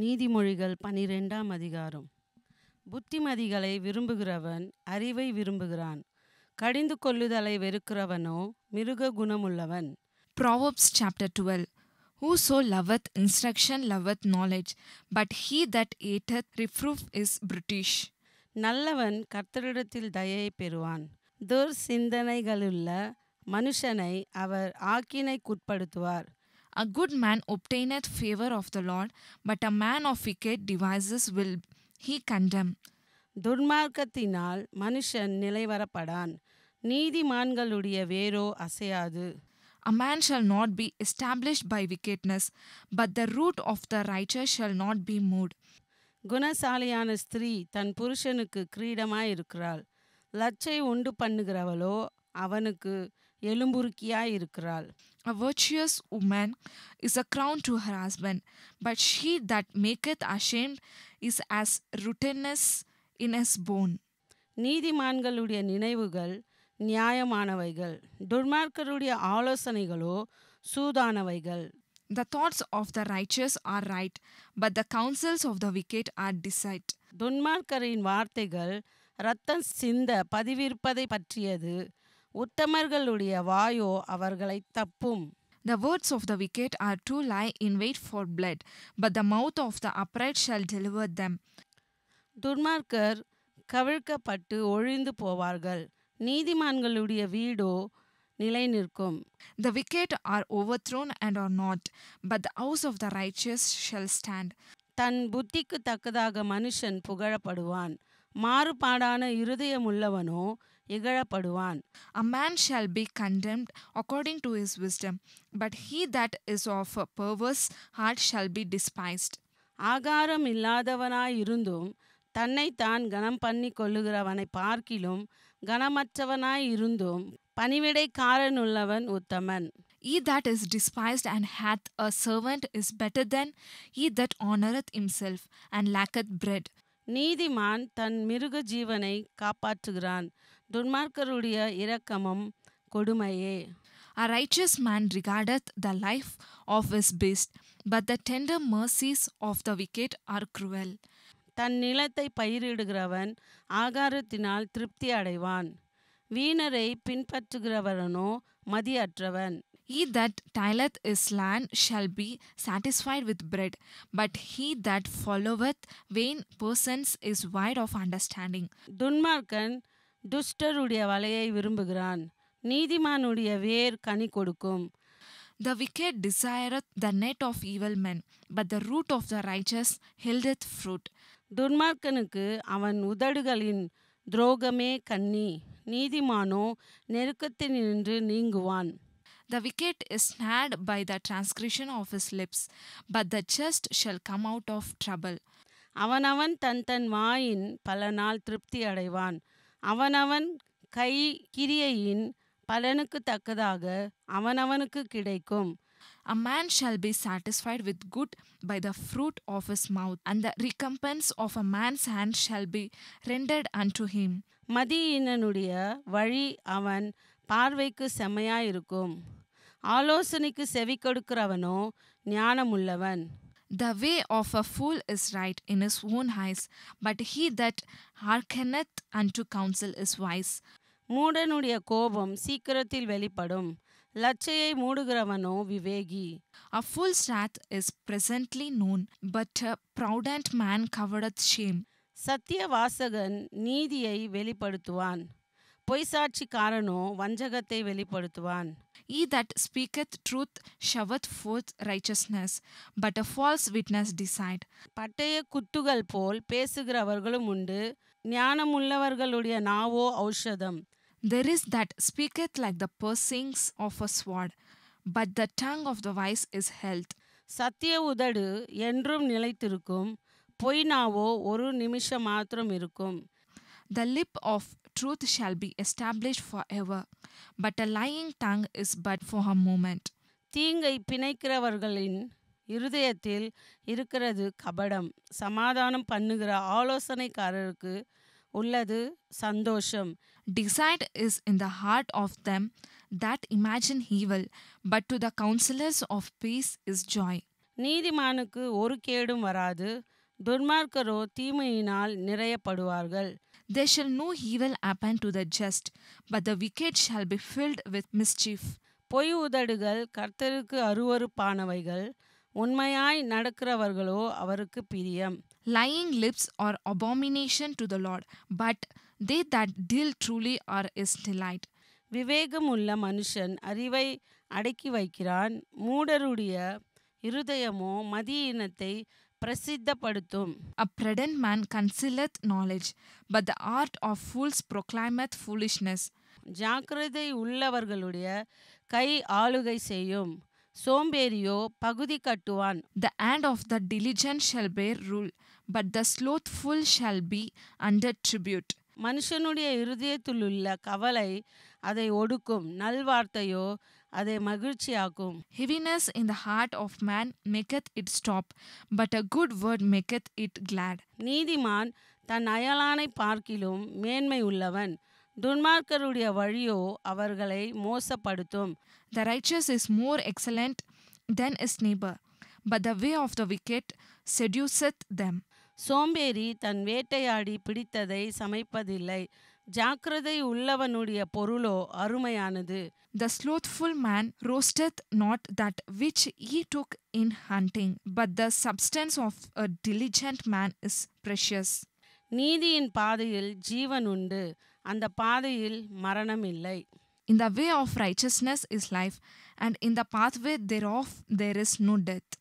நீதிமொழிகள் பனிரெண்டாம் அதிகாரம் புத்திமதிகளை விரும்புகிறவன் அறிவை விரும்புகிறான் கடிந்து கொள்ளுதலை வெறுக்கிறவனோ மிருக குணமுள்ளவன் chapter chapter who so loveth instruction loveth knowledge but he that hateth reproof is brutish நல்லவன் கர்த்தரிடத்தில் தயை பெறுவான் துர் சிந்தனைகளுள்ள மனுஷனை அவர் ஆக்கினைக்குட்படுத்துவார் A good man obtaineth favor of the Lord, but a man of wicked devices will he condemn. துர்மார்க்கத்தினால் மனுஷன் நிலைவரப்படான் நீதிமான்களுடைய வேரோ அசையாது A man shall not be established by wickedness, but the root of the righteous shall not be moved. குணசாலியான ஸ்திரீ தன் புருஷனுக்கு கிரீடமாய் இருக்கிறாள் லச்சை உண்டு பண்ணுகிறவளோ அவனுக்கு எலும்புருக்கியாய் இருக்கிறாள் a virtuous woman is a crown to her husband but she that maketh ashamed is as rottenness in his bones நீதிமான்களுடைய நினைவுகள் நியாயமானவைகள் துர்மார்க்கருடைய ஆலோசனைகளோ சூதானவைகள் the thoughts of the righteous are right but the counsels of the wicked are deceit துன்மார்க்கரின் வார்த்தைகள் ரத்தம் சிந்த பதிவிருப்பதை பற்றியது உத்தமர்களுடைய வாயோ அவர்களை தப்பும் the words of the wicked are to lie in wait for blood, but the mouth of the upright shall deliver them துர்மார்க்கர் கவிழ்க்கப்பட்டு ஒழிந்து போவார்கள் நீதிமான்களுடைய வீடோ நிலை நிற்கும் the wicked are overthrown and are not but the house of the righteous shall stand தன் புத்திக்கு தக்கதாக மனுஷன் புகழப்படுவான் மாறுபாடான இருதயமுள்ளவனோ இகழப்படுவான் a man shall be commended according to his wisdom but he that is of a perverse heart shall be despised ஆகாரம் இல்லாதவனாயிருந்தும் தன்னைத்தான் கனம் பண்ணி கொள்ளுகிறவனை பார்க்கிலும் கனமற்றவனாயிருந்தும் பணிவிடைக்காரனுள்ளவன் உத்தமன் He that is despised and hath a servant is better than he that honoreth himself and lacketh bread. நீதிமான் தன் மிருக ஜீவனை காப்பாற்றுகிறான் துன்மார்க்கருடைய இரக்கமும் கொடுமையே A righteous man regardeth the life of his beast, but the tender mercies of the wicked are cruel. தன் நிலத்தை பயிரிடுகிறவன் ஆகாரத்தினால் திருப்தி அடைவான் வீணரை பின்பற்றுகிறவனோ மதியற்றவன் He that tileth his land shall be satisfied with bread, but he that followeth vain persons is wide of understanding. துன்மார்க்கன் துஷ்டருடைய வலையை விரும்புகிறான் நீதிமானுடைய வேர் கனி கொடுக்கும் the wicked desireth the net of evil men but the root of the righteous yieldeth fruit துர்மார்க்கனுக்கு அவன் உதடுகளின் துரோகமே கன்னி நீதிமானோ நெருக்கத்தில் நின்று நீங்குவான் the wicked is snared by the transgression of his lips but the just shall come out of trouble அவனவன் தன் தன் வாயின் பல நாள் திருப்தி அடைவான் அவனவன் கை கிரியையின் பலனுக்கு தக்கதாக அவனவனுக்கு கிடைக்கும் A man shall be satisfied with good by the fruit of his mouth, and the recompense of a man's hand shall be rendered unto him. மதியினனுடைய வழி அவன் பார்வைக்கு செம்மையாயிருக்கும் ஆலோசனைக்கு செவி கொடுக்கிறவனோ ஞானமுள்ளவன் The way of a fool is right in his own eyes, but he that hearkeneth unto counsel is wise. மூடனுடைய கோபம் சீக்கிரத்தில் வெளிப்படும் லச்சையை மூடுகிறவனோ விவேகி A fool's wrath is presently known, but a prudent man covereth shame. சத்தியவாசகன் நீதியை வெளிப்படுத்துவான் பொய்சாட்சிக்காரனோ வஞ்சகத்தை வெளிப்படுத்துவான் he that speaketh truth sheweth forth righteousness but a false witness deceit பட்டய குத்துகள் போல் பேசுகிறவர்களும் உண்டு ஞானம் உள்ளவர்களுடைய நாவோ ஔஷதம் there is that speaketh like the piercings of a sword but the tongue of the wise is health சத்திய உதடு என்றும் நிலைத்திருக்கும் பொய் நாவோ ஒரு நிமிஷம் மாத்திரம் இருக்கும் The lip of truth shall be established forever, but a lying tongue is but for a moment. தீங்கை பிணைக்கிறவர்களின் இருதயத்தில் இருக்கிறது கபடம் சமாதானம் பண்ணுகிற ஆலோசனைக்காரருக்கு உள்ளது சந்தோஷம் deceit is in the heart of them that imagine evil but to the counsellors of peace is joy நீதிமானுக்கு ஒரு கேடும் வராது துன்மார்க்கரோ தீமையினால் நிறையப்படுவார்கள் There shall no evil happen to the just, but the wicked shall be filled with mischief. பொய் உதடுகள் கர்த்தருக்கு அருவறுப்பானவைகள் உண்மையாய் நடக்கிறவர்களோ அவருக்கு பிரியம் Lying lips are abomination to the Lord, but they that deal truly are his delight. விவேகமுள்ள மனுஷன் அறிவை அடக்கி வைக்கிறான் மூடருடைய இருதயமோ மதியினத்தை பிரசித்தப்படுத்தும் a prudent man concealeth knowledge but the heart of fools proclaimeth foolishness ஜாக்கிரதை உள்ளவர்களுடைய கை ஆளுகை செய்யும் சோம்பேறியோ பகுதி கட்டுவான் the hand of the diligent shall bear rule but the slothful shall be under tribute மனுஷனுடைய இருதயத்தில் உள்ள கவலை அதை ஒடுக்கும் நல்வார்த்தையோ அதை மகிழ்ச்சியாக்கும் heaviness in the heart of man maketh it stoop but a good word maketh it glad நீதிமான் தன் அயலானை பார்க்கிலும் மேன்மை உள்ளவன் துன்மார்க்கருடைய வழியோ அவர்களை மோசப்படுத்தும் the righteous is more excellent than his neighbour but the way of the wicked seduceth them சோம்பேறி தன் வேட்டையாடி பிடித்ததை சமைப்பதில்லை ஜாக்கிரதை உள்ளவனுடைய பொருளோ அருமையானது the slothful man roasteth not that which he took in hunting but the substance of a diligent man is precious நீதியின் பாதையில் ஜீவன் உண்டு அந்த பாதையில் மரணம் இல்லை இந்த the way of righteousness is life, and in the pathway thereof there is no death.